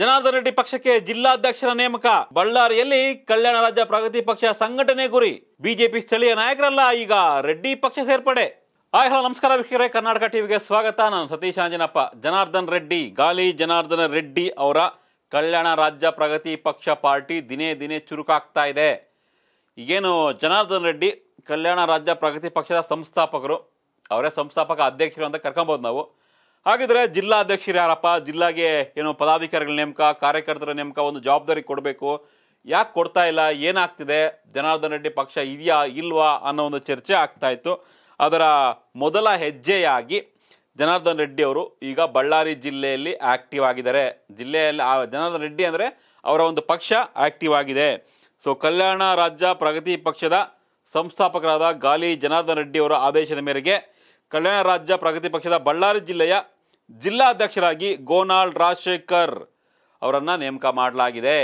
ಜನಾರ್ದನ್ ರೆಡ್ಡಿ ಪಕ್ಷಕ್ಕೆ ಜಿಲ್ಲಾಧ್ಯಕ್ಷರ ನೇಮಕ ಬಳ್ಳಾರಿಯಲ್ಲಿ ಕಲ್ಯಾಣ ರಾಜ್ಯ ಪ್ರಗತಿ ಪಕ್ಷ ಸಂಘಟನೆ ಗುರಿ ಬಿಜೆಪಿ ಸ್ಥಳೀಯ ನಾಯಕರಲ್ಲ ಈಗ ರೆಡ್ಡಿ ಪಕ್ಷ ಸೇರ್ಪಡೆ ಹಾಯ್ ಹಲೋ ನಮಸ್ಕಾರ ವೀಕ್ಷಕರೇ ಕರ್ನಾಟಕ ಟಿವಿಗೆ ಸ್ವಾಗತ ನಾನು ಸತೀಶ್ ಆಂಜನಪ್ಪ ಜನಾರ್ದನ್ ರೆಡ್ಡಿ ಗಾಲಿ ಜನಾರ್ದನ ರೆಡ್ಡಿ ಅವರ ಕಲ್ಯಾಣ ರಾಜ್ಯ ಪ್ರಗತಿ ಪಕ್ಷ ಪಾರ್ಟಿ ದಿನೇ ದಿನೇ ಚುರುಕಾಗ್ತಾ ಇದೆ ಈಗೇನು ಜನಾರ್ದನ್ ರೆಡ್ಡಿ ಕಲ್ಯಾಣ ರಾಜ್ಯ ಪ್ರಗತಿ ಪಕ್ಷದ ಸಂಸ್ಥಾಪಕರು ಅವರೇ ಸಂಸ್ಥಾಪಕ ಅಧ್ಯಕ್ಷರು ಅಂತ ಕರ್ಕೊಬೋದು ನಾವು ಹಾಗಿದ್ರೆ ಜಿಲ್ಲಾಧ್ಯಕ್ಷರು ಯಾರಪ್ಪ ಜಿಲ್ಲಾಗೆ ಏನು ಪದಾಧಿಕಾರಿಗಳ ನೇಮಕ ಕಾರ್ಯಕರ್ತರ ನೇಮಕ ಒಂದು ಜವಾಬ್ದಾರಿ ಕೊಡಬೇಕು ಯಾಕೆ ಕೊಡ್ತಾ ಇಲ್ಲ ಏನಾಗ್ತಿದೆ ಜನಾರ್ದನ್ ರೆಡ್ಡಿ ಪಕ್ಷ ಇದೆಯಾ ಇಲ್ವಾ ಅನ್ನೋ ಒಂದು ಚರ್ಚೆ ಆಗ್ತಾ ಇತ್ತು ಅದರ ಮೊದಲ ಹೆಜ್ಜೆಯಾಗಿ ಜನಾರ್ದನ್ ರೆಡ್ಡಿ ಅವರು ಈಗ ಬಳ್ಳಾರಿ ಜಿಲ್ಲೆಯಲ್ಲಿ ಆಕ್ಟಿವ್ ಆಗಿದ್ದಾರೆ ಜಿಲ್ಲೆಯಲ್ಲಿ ಆ ಜನಾರ್ದನ್ ರೆಡ್ಡಿ ಅಂದರೆ ಅವರ ಒಂದು ಪಕ್ಷ ಆಕ್ಟಿವ್ ಆಗಿದೆ ಸೊ ಕಲ್ಯಾಣ ರಾಜ್ಯ ಪ್ರಗತಿ ಪಕ್ಷದ ಸಂಸ್ಥಾಪಕರಾದ ಗಾಲಿ ಜನಾರ್ದನ್ ರೆಡ್ಡಿ ಅವರ ಆದೇಶದ ಮೇರೆಗೆ ಕಲ್ಯಾಣ ರಾಜ್ಯ ಪ್ರಗತಿ ಪಕ್ಷದ ಬಳ್ಳಾರಿ ಜಿಲ್ಲೆಯ ಜಿಲ್ಲಾಧ್ಯಕ್ಷರಾಗಿ ಗೋನಾಳ್ ರಾಜಶೇಖರ್ ಅವರನ್ನು ನೇಮಕ ಮಾಡಲಾಗಿದೆ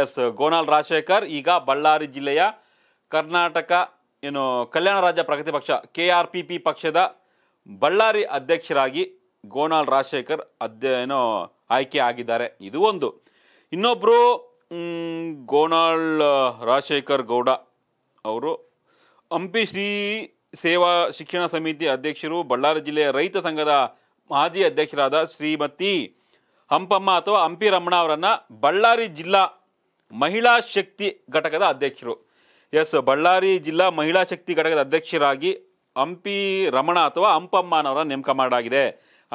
ಎಸ್ ಗೋನಾಳ್ ರಾಜಶೇಖರ್ ಈಗ ಬಳ್ಳಾರಿ ಜಿಲ್ಲೆಯ ಕರ್ನಾಟಕ ಏನು ಕಲ್ಯಾಣ ರಾಜ್ಯ ಪ್ರಗತಿ ಪಕ್ಷ ಕೆ ಆರ್ ಪಿ ಪಿ ಪಕ್ಷದ ಬಳ್ಳಾರಿ ಅಧ್ಯಕ್ಷರಾಗಿ ಗೋನಾಳ್ ರಾಜಶೇಖರ್ ಅಧ್ಯ ಏನು ಆಯ್ಕೆ ಆಗಿದ್ದಾರೆ ಇದು ಒಂದು ಇನ್ನೊಬ್ಬರು ಗೋನಾಳ್ ರಾಜಶೇಖರ್ ಗೌಡ ಅವರು ಹಂಪಿ ಶ್ರೀ ಸೇವಾ ಶಿಕ್ಷಣ ಸಮಿತಿ ಅಧ್ಯಕ್ಷರು ಬಳ್ಳಾರಿ ಜಿಲ್ಲೆಯ ರೈತ ಸಂಘದ ಮಾಜಿ ಅಧ್ಯಕ್ಷರಾದ ಶ್ರೀಮತಿ ಹಂಪಮ್ಮ ಅಥವಾ ಹಂಪಿ ರಮಣ ಅವರನ್ನ ಬಳ್ಳಾರಿ ಜಿಲ್ಲಾ ಮಹಿಳಾ ಶಕ್ತಿ ಘಟಕದ ಅಧ್ಯಕ್ಷರು ಎಸ್ ಬಳ್ಳಾರಿ ಜಿಲ್ಲಾ ಮಹಿಳಾ ಶಕ್ತಿ ಘಟಕದ ಅಧ್ಯಕ್ಷರಾಗಿ ಹಂಪಿ ರಮಣ ಅಥವಾ ಹಂಪಮ್ಮನವರ ನೇಮಕ ಮಾಡಲಾಗಿದೆ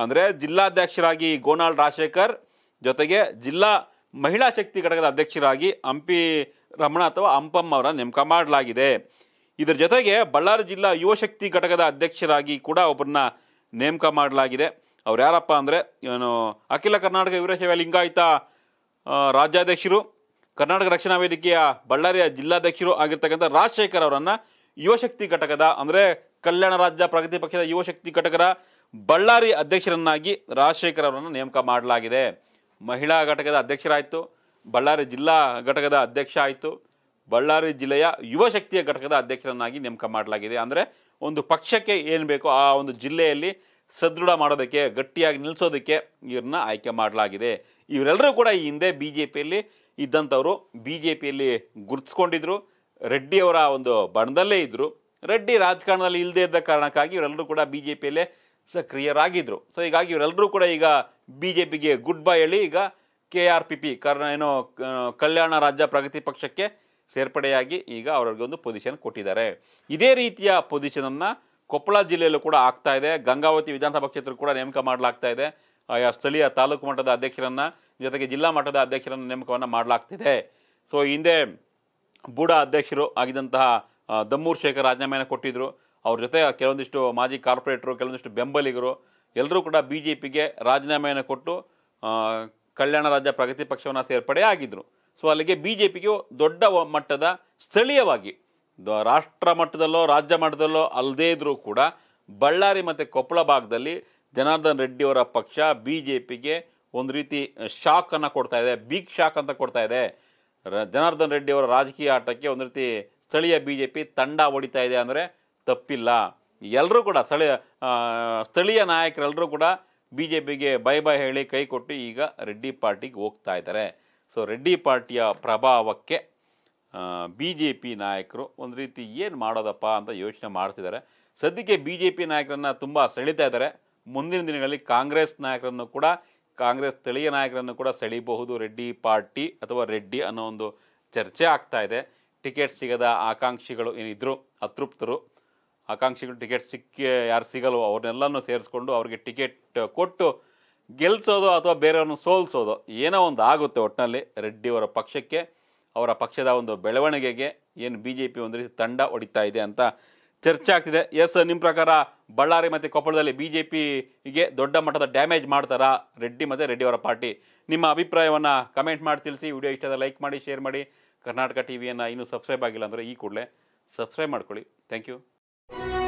ಅಂದರೆ ಜಿಲ್ಲಾಧ್ಯಕ್ಷರಾಗಿ ಗೋನಾಳ್ ರಾಜಶೇಖರ್ ಜೊತೆಗೆ ಜಿಲ್ಲಾ ಮಹಿಳಾ ಶಕ್ತಿ ಘಟಕದ ಅಧ್ಯಕ್ಷರಾಗಿ ಹಂಪಿ ರಮಣ ಅಥವಾ ಹಂಪಮ್ಮ ಅವರ ನೇಮಕ ಮಾಡಲಾಗಿದೆ ಇದರ ಜೊತೆಗೆ ಬಳ್ಳಾರಿ ಜಿಲ್ಲಾ ಯುವ ಶಕ್ತಿ ಘಟಕದ ಅಧ್ಯಕ್ಷರಾಗಿ ಕೂಡ ಒಬ್ಬರನ್ನ ನೇಮಕ ಮಾಡಲಾಗಿದೆ ಅವ್ರು ಯಾರಪ್ಪ ಅಂದರೆ ಏನು ಅಖಿಲ ಕರ್ನಾಟಕ ವೀರಶೈವ ಲಿಂಗಾಯತ ರಾಜ್ಯಾಧ್ಯಕ್ಷರು ಕರ್ನಾಟಕ ರಕ್ಷಣಾ ವೇದಿಕೆಯ ಬಳ್ಳಾರಿಯ ಜಿಲ್ಲಾಧ್ಯಕ್ಷರು ಆಗಿರ್ತಕ್ಕಂಥ ರಾಜಶೇಖರ್ ಅವರನ್ನು ಯುವಶಕ್ತಿ ಘಟಕದ ಅಂದರೆ ಕಲ್ಯಾಣ ರಾಜ್ಯ ಪ್ರಗತಿ ಪಕ್ಷದ ಯುವಶಕ್ತಿ ಘಟಕದ ಬಳ್ಳಾರಿ ಅಧ್ಯಕ್ಷರನ್ನಾಗಿ ರಾಜಶೇಖರ್ ಅವರನ್ನು ನೇಮಕ ಮಾಡಲಾಗಿದೆ ಮಹಿಳಾ ಘಟಕದ ಅಧ್ಯಕ್ಷರಾಯಿತು ಬಳ್ಳಾರಿ ಜಿಲ್ಲಾ ಘಟಕದ ಅಧ್ಯಕ್ಷ ಆಯಿತು ಬಳ್ಳಾರಿ ಜಿಲ್ಲೆಯ ಯುವಶಕ್ತಿಯ ಘಟಕದ ಅಧ್ಯಕ್ಷರನ್ನಾಗಿ ನೇಮಕ ಮಾಡಲಾಗಿದೆ ಅಂದರೆ ಒಂದು ಪಕ್ಷಕ್ಕೆ ಏನು ಬೇಕೋ ಆ ಒಂದು ಜಿಲ್ಲೆಯಲ್ಲಿ ಸದೃಢ ಮಾಡೋದಕ್ಕೆ ಗಟ್ಟಿಯಾಗಿ ನಿಲ್ಲಿಸೋದಕ್ಕೆ ಇವ್ರನ್ನ ಆಯ್ಕೆ ಮಾಡಲಾಗಿದೆ ಇವರೆಲ್ಲರೂ ಕೂಡ ಈ ಹಿಂದೆ ಬಿ ಜೆ ಪಿಯಲ್ಲಿ ಇದ್ದಂಥವರು ಬಿ ಜೆ ಪಿಯಲ್ಲಿ ಗುರುತಿಸ್ಕೊಂಡಿದ್ರು ರೆಡ್ಡಿಯವರ ಒಂದು ಬಣದಲ್ಲೇ ಇದ್ದರು ರೆಡ್ಡಿ ರಾಜಕಾರಣದಲ್ಲಿ ಇಲ್ಲದೇ ಇದ್ದ ಕಾರಣಕ್ಕಾಗಿ ಇವರೆಲ್ಲರೂ ಕೂಡ ಬಿ ಜೆ ಪಿಯಲ್ಲೇ ಸಕ್ರಿಯರಾಗಿದ್ದರು ಸೊ ಹೀಗಾಗಿ ಇವರೆಲ್ಲರೂ ಕೂಡ ಈಗ ಬಿ ಜೆ ಪಿಗೆ ಗುಡ್ ಬೈ ಹೇಳಿ ಈಗ ಕೆ ಆರ್ ಪಿ ಪಿ ಕಾರಣ ಏನು ಕಲ್ಯಾಣ ರಾಜ್ಯ ಪ್ರಗತಿ ಪಕ್ಷಕ್ಕೆ ಸೇರ್ಪಡೆಯಾಗಿ ಈಗ ಅವರಿಗೆ ಒಂದು ಪೊಸಿಷನ್ ಕೊಟ್ಟಿದ್ದಾರೆ ಇದೇ ರೀತಿಯ ಪೊಸಿಷನನ್ನು ಕೊಪ್ಪಳ ಜಿಲ್ಲೆಯಲ್ಲೂ ಕೂಡ ಆಗ್ತಾ ಇದೆ ಗಂಗಾವತಿ ವಿಧಾನಸಭಾ ಕ್ಷೇತ್ರ ಕೂಡ ನೇಮಕ ಮಾಡಲಾಗ್ತಾ ಇದೆ ಆಯಾ ಸ್ಥಳೀಯ ತಾಲೂಕು ಮಟ್ಟದ ಅಧ್ಯಕ್ಷರನ್ನ ಜೊತೆಗೆ ಜಿಲ್ಲಾ ಮಟ್ಟದ ಅಧ್ಯಕ್ಷರನ್ನ ನೇಮಕವನ್ನು ಮಾಡಲಾಗ್ತಿದೆ ಸೊ ಹಿಂದೆ ಬೂಡ ಅಧ್ಯಕ್ಷರು ಆಗಿದ್ದಂತಹ ದಮ್ಮೂರ್ ಶೇಖರ್ ರಾಜೀನಾಮೆಯನ್ನು ಕೊಟ್ಟಿದ್ದರು ಅವ್ರ ಜೊತೆ ಕೆಲವೊಂದಿಷ್ಟು ಮಾಜಿ ಕಾರ್ಪೊರೇಟರು ಕೆಲವೊಂದಿಷ್ಟು ಬೆಂಬಲಿಗರು ಎಲ್ಲರೂ ಕೂಡ ಬಿ ಜೆ ಪಿಗೆ ರಾಜೀನಾಮೆಯನ್ನು ಕೊಟ್ಟು ಕಲ್ಯಾಣ ರಾಜ್ಯ ಪ್ರಗತಿ ಪಕ್ಷವನ್ನು ಸೇರ್ಪಡೆ ಆಗಿದ್ದರು ಸೊ ಅಲ್ಲಿಗೆ ಬಿ ಜೆ ಪಿಗೂ ದೊಡ್ಡ ಮಟ್ಟದ ಸ್ಥಳೀಯವಾಗಿ ರಾಷ್ಟ್ರ ಮಟ್ಟದಲ್ಲೋ ರಾಜ್ಯ ಮಟ್ಟದಲ್ಲೋ ಅಲ್ಲದೇ ಇದ್ದರೂ ಕೂಡ ಬಳ್ಳಾರಿ ಮತ್ತು ಕೊಪ್ಪಳ ಭಾಗದಲ್ಲಿ ಜನಾರ್ದನ್ ರೆಡ್ಡಿಯವರ ಪಕ್ಷ ಬಿ ಜೆ ಪಿಗೆ ಒಂದು ರೀತಿ ಶಾಕನ್ನು ಕೊಡ್ತಾ ಇದೆ ಬಿಗ್ ಶಾಕ್ ಅಂತ ಕೊಡ್ತಾ ಇದೆ ಜನಾರ್ದನ್ ರೆಡ್ಡಿಯವರ ರಾಜಕೀಯ ಆಟಕ್ಕೆ ಒಂದು ರೀತಿ ಸ್ಥಳೀಯ ಬಿ ಜೆ ಪಿ ತಂಡ ಹೊಡಿತಾ ಇದೆ ಅಂದರೆ ತಪ್ಪಿಲ್ಲ ಎಲ್ಲರೂ ಕೂಡ ಸ್ಥಳೀಯ ಸ್ಥಳೀಯ ನಾಯಕರೆಲ್ಲರೂ ಕೂಡ ಬಿ ಜೆ ಪಿಗೆ ಬೈ ಬೈ ಹೇಳಿ ಕೈ ಕೊಟ್ಟು ಈಗ ರೆಡ್ಡಿ ಪಾರ್ಟಿಗೆ ಹೋಗ್ತಾ ಇದ್ದಾರೆ ಸೊ ರೆಡ್ಡಿ ಪಾರ್ಟಿಯ ಪ್ರಭಾವಕ್ಕೆ ಬಿ ಜೆ ಪಿ ನಾಯಕರು ಒಂದು ರೀತಿ ಏನು ಮಾಡೋದಪ್ಪ ಅಂತ ಯೋಚನೆ ಮಾಡ್ತಿದ್ದಾರೆ ಸದ್ಯಕ್ಕೆ ಬಿ ಜೆ ಪಿ ನಾಯಕರನ್ನು ತುಂಬ ಸೆಳೀತಾ ಇದ್ದಾರೆ ಮುಂದಿನ ದಿನಗಳಲ್ಲಿ ಕಾಂಗ್ರೆಸ್ ನಾಯಕರನ್ನು ಕೂಡ ಕಾಂಗ್ರೆಸ್ ಸ್ಥಳೀಯ ನಾಯಕರನ್ನು ಕೂಡ ಸೆಳೀಬಹುದು ರೆಡ್ಡಿ ಪಾರ್ಟಿ ಅಥವಾ ರೆಡ್ಡಿ ಅನ್ನೋ ಒಂದು ಚರ್ಚೆ ಆಗ್ತಾ ಇದೆ ಟಿಕೆಟ್ ಸಿಗದ ಆಕಾಂಕ್ಷಿಗಳು ಏನಿದ್ರು ಅತೃಪ್ತರು ಆಕಾಂಕ್ಷಿಗಳು ಟಿಕೆಟ್ ಸಿಕ್ಕಿ ಯಾರು ಸಿಗಲು ಅವ್ರನ್ನೆಲ್ಲನೂ ಸೇರಿಸ್ಕೊಂಡು ಅವ್ರಿಗೆ ಟಿಕೆಟ್ ಕೊಟ್ಟು ಗೆಲ್ಲಿಸೋದು ಅಥವಾ ಬೇರೆಯವ್ರನ್ನ ಸೋಲ್ಸೋದು ಏನೋ ಒಂದು ಆಗುತ್ತೆ ಒಟ್ಟಿನಲ್ಲಿ ರೆಡ್ಡಿಯವರ ಪಕ್ಷಕ್ಕೆ ಅವರ ಪಕ್ಷದ ಒಂದು ಬೆಳವಣಿಗೆಗೆ ಏನು ಬಿ ಜೆ ಪಿ ಒಂದು ರೀತಿ ತಂಡ ಹೊಡಿತಾ ಇದೆ ಅಂತ ಚರ್ಚೆ ಆಗ್ತಿದೆ ಎಸ್ ನಿಮ್ಮ ಪ್ರಕಾರ ಬಳ್ಳಾರಿ ಮತ್ತು ಕೊಪ್ಪಳದಲ್ಲಿ ಬಿ ಜೆ ಪಿಗೆ ದೊಡ್ಡ ಮಟ್ಟದ ಡ್ಯಾಮೇಜ್ ಮಾಡ್ತಾರಾ ರೆಡ್ಡಿ ಮತ್ತು ರೆಡ್ಡಿ ಅವರ ಪಾರ್ಟಿ ನಿಮ್ಮ ಅಭಿಪ್ರಾಯವನ್ನು ಕಮೆಂಟ್ ಮಾಡಿ ತಿಳಿಸಿ ವಿಡಿಯೋ ಇಷ್ಟದ ಲೈಕ್ ಮಾಡಿ ಶೇರ್ ಮಾಡಿ ಕರ್ನಾಟಕ ಟಿ ವಿಯನ್ನು ಇನ್ನೂ ಸಬ್ಸ್ಕ್ರೈಬ್ ಆಗಿಲ್ಲ ಅಂದರೆ ಈ ಕೂಡಲೇ ಸಬ್ಸ್ಕ್ರೈಬ್ ಮಾಡ್ಕೊಳ್ಳಿ ಥ್ಯಾಂಕ್ ಯು